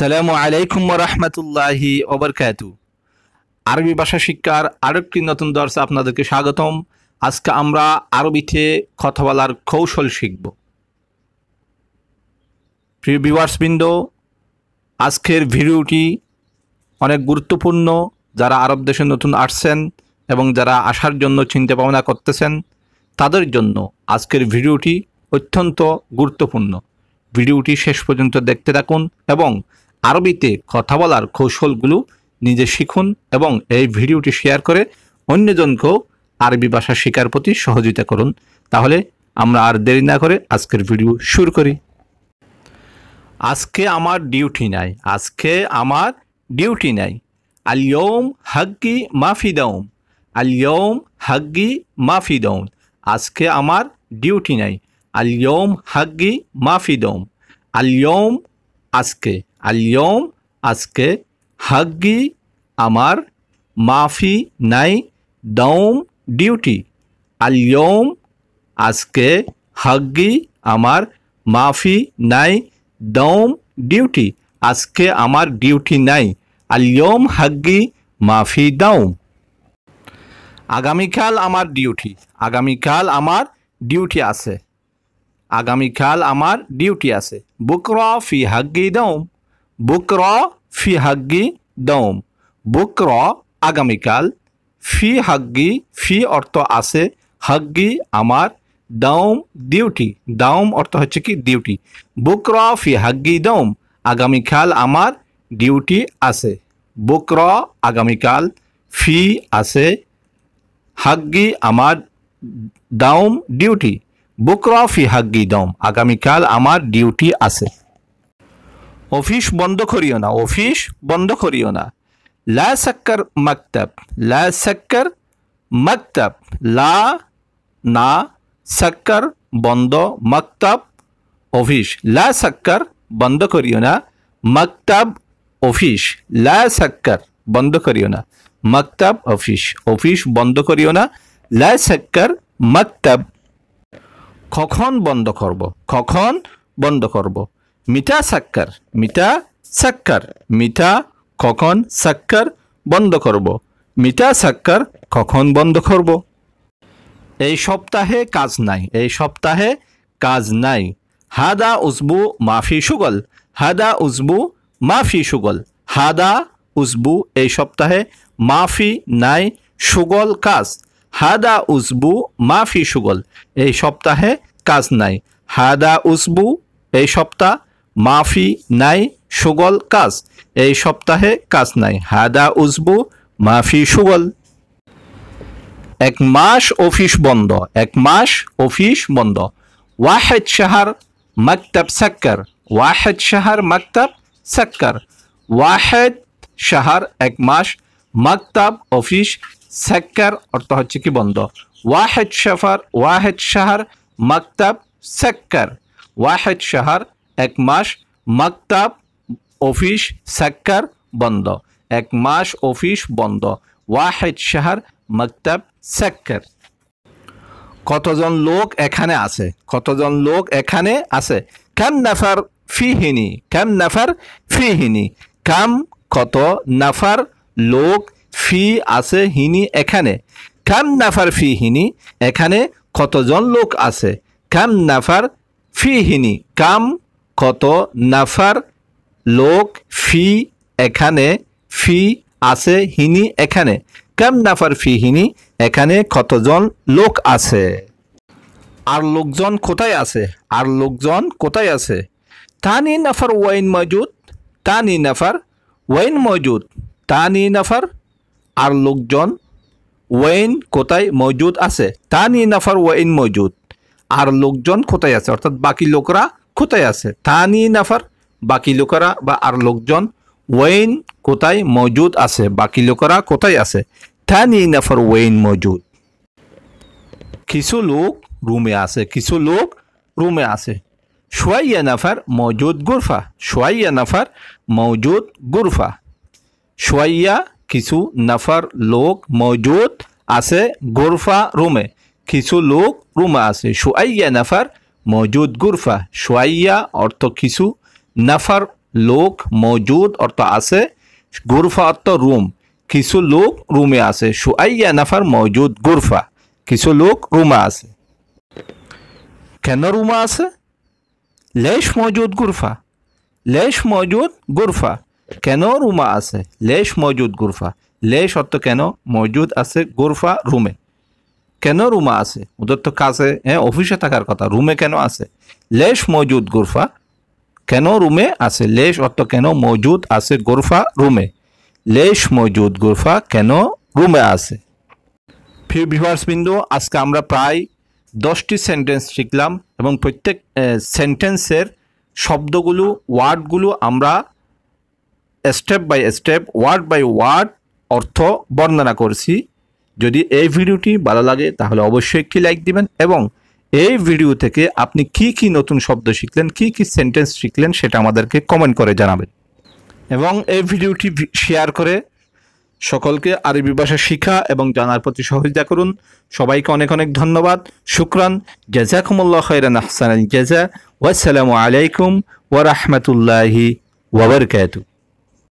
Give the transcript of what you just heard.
সালামু আলাইকুম রহমতুল্লাহি ওবরকাত আরবি ভাষা শিক্ষার আরেকটি নতুন দর্শ আপনাদেরকে স্বাগতম আজকে আমরা আরবিতে কথা বলার কৌশল শিখব প্রিয় বিওয়ার্সবৃন্দ আজকের ভিডিওটি অনেক গুরুত্বপূর্ণ যারা আরব দেশে নতুন আসছেন এবং যারা আসার জন্য চিন্তা ভাবনা করতেছেন তাদের জন্য আজকের ভিডিওটি অত্যন্ত গুরুত্বপূর্ণ ভিডিওটি শেষ পর্যন্ত দেখতে থাকুন এবং আরবিতে কথা বলার কৌশলগুলো নিজে শিখুন এবং এই ভিডিওটি শেয়ার করে অন্যজনকেও আরবি ভাষা শেখার প্রতি সহযোগিতা করুন তাহলে আমরা আর দেরি না করে আজকের ভিডিও শুরু করি আজকে আমার ডিউটি নাই আজকে আমার ডিউটি নাই আলিয়ম হাগ্গি মাফি দাউম আলিয়ম হাগ্গি মাফি দাউন আজকে আমার ডিউটি নাই আলিয়ম মাফি মাফিদম আলিয়ম আজকে আলিয়ম আজকে হাগি আমার মাফি নাই দম ডিউটি আলিয়ম আজকে হাগি আমার মাফি নাই দম ডিউটি আজকে আমার ডিউটি নাই আলিয়ম হাগি মাফি দম আগামীকাল আমার ডিউটি আগামীকাল আমার ডিউটি আছে আগামীকাল আমার ডিউটি আছে বুকর ফি হাগ্গি দৌম বুকর ফি হাগ্গি দৌম বুকর আগামীকাল ফি হাগ্গি ফি অর্থ আছে হাগ্গি আমার দম ডিউটি দম অর্থ হচ্ছে কি ডিউটি বুকর ফি হাগ্গি দৌম আগামীকাল আমার ডিউটি আছে বুকর আগামীকাল ফি আছে হাগ্গি আমার দাউম ডিউটি বুকরা ফি হাগ্গি দম আগামীকাল আমার ডিউটি আছে অফিস বন্ধ করিও না অফিস বন্ধ করিও না লা সাক্কার মাকতাব লা সাক্কার মাকতাব লা না সাক্কার বন্ধ মাকতাব অফিস লা সাক্কার বন্ধ করিও না মাকতাব অফিস লা সাক্কার বন্ধ করিও না মাকতাব অফিস অফিস বন্ধ করিও না লা সাক্কার মাকতাব কখন বন্ধ করব কখন বন্ধ করব মিঠা সাক্কার মিঠা সাক্কার মিঠা কখন সাক্কার বন্ধ করব মিঠা সাক্কার কখন বন্ধ করব এই সপ্তাহে কাজ নাই এই সপ্তাহে কাজ নাই হাদা উজবু মাফি সুগল হাদা উজবু মাফি সুগল হাদা উজবু এই সপ্তাহে মাফি নাই সুগল কাজ হাদা উসবু মাফি সুগল এই সপ্তাহে কাজ নাই হাদা উসবু এই সপ্তাহ মাফি নাই সুগল কাজ এই সপ্তাহে কাজ নাই হাদা উসবু মাফি সুগল এক মাস অফিস বন্ধ এক মাস অফিস বন্ধ ওয়াহেদ শাহার মাকতাব সাক্কার ওয়াহেদ শাহার মাকতাব সাক্কার ওয়াহেদ শাহার এক মাস মাকতাব অফিস সাক্কার অর্থ হচ্ছে কি বন্ধ ওয়াহেদ শাফার ওয়াহেদ শাহার মাকতাব সাক্কার ওয়াহেদ শাহার এক মাস মাকতাব অফিস সাক্কার বন্ধ এক মাস অফিস বন্ধ ওয়াহেদ শাহার মাকতাব সাক্কার কতজন লোক এখানে আছে কতজন লোক এখানে আছে কাম নাফার ফিহিনী কাম নাফার ফিহিনী কাম কত নাফার লোক ফি আছে হিনি এখানে কাম নাফার ফি হিনি এখানে কতজন লোক আছে কাম নাফার ফি হিনি কাম কত নাফার লোক ফি এখানে ফি আছে হিনি এখানে কাম নাফার ফি হিনি এখানে কতজন লোক আছে আর লোকজন কোথায় আছে আর লোকজন কোথায় আছে তানি নাফার ওয়াইন মজুদ তানি নাফার ওয়াইন মজুদ তানি নাফার আর লোকজন ওয়েন কোথায় মজুদ আছে তা নিয়ে নাফার ওয়েন মজুদ আর লোকজন কোথায় আছে অর্থাৎ বাকি লোকরা কোথায় আছে তা নিয়ে নাফার বাকি লোকেরা বা আর লোকজন ওয়েন কোথায় মজুদ আছে বাকি লোকেরা কোথায় আছে তা নিয়ে নাফার ওয়েন মজুদ কিছু লোক রুমে আছে কিছু লোক রুমে আছে শোয়াইয়া নাফার মজুদ গুরফা সোয়াইয়া নাফার মজুদ গুরফা শোয়াইয়া কিছু নাফার লোক মজুদ আছে গোরফা রুমে কিছু লোক রুমে আছে সোয়াইয়া নাফার মজুদ গুরফা সোয়াইয়া অর্থ কিছু নাফার লোক মজুদ অর্থ আছে গুরফা অর্থ রুম কিছু লোক রুমে আছে সোয়াইয়া নাফার মজুদ গুরফা কিছু লোক রুমে আছে কেন রুমা আছে লেশ মজুদ গুরফা লেশ মজুদ গুরফা কেন রুমা আছে লেশ মজুদ গুরফা লেশ অর্থ কেন মজুদ আছে গুরফা রুমে কেন রুমা আছে ওদের তো কাছে হ্যাঁ অফিসে থাকার কথা রুমে কেন আছে লেশ মজুদ গুরফা কেন রুমে আছে লেশ অর্থ কেন মজুদ আছে গুরফা রুমে লেশ মজুদ গুরফা কেন রুমে আছে ফিউ ভিভার্স বিন্দু আজকে আমরা প্রায় দশটি সেন্টেন্স শিখলাম এবং প্রত্যেক সেন্টেন্সের শব্দগুলো ওয়ার্ডগুলো আমরা step by step word by word অর্থ বর্ণনা করছি যদি এই ভিডিওটি ভালো লাগে তাহলে অবশ্যই একটি লাইক দিবেন এবং এই ভিডিও থেকে আপনি কি কি নতুন শব্দ শিখলেন কি কি সেন্টেন্স শিখলেন সেটা আমাদেরকে কমেন্ট করে জানাবেন এবং এই ভিডিওটি শেয়ার করে সকলকে আরবি ভাষা শিখা এবং জানার প্রতি সহযোগিতা করুন সবাইকে অনেক অনেক ধন্যবাদ শুক্রান জাজাকুমুল্লাহ খৈরান আহসান জাজা ওয়াসালামু আলাইকুম ওয়ারহমতুল্লাহি ওবরকাতু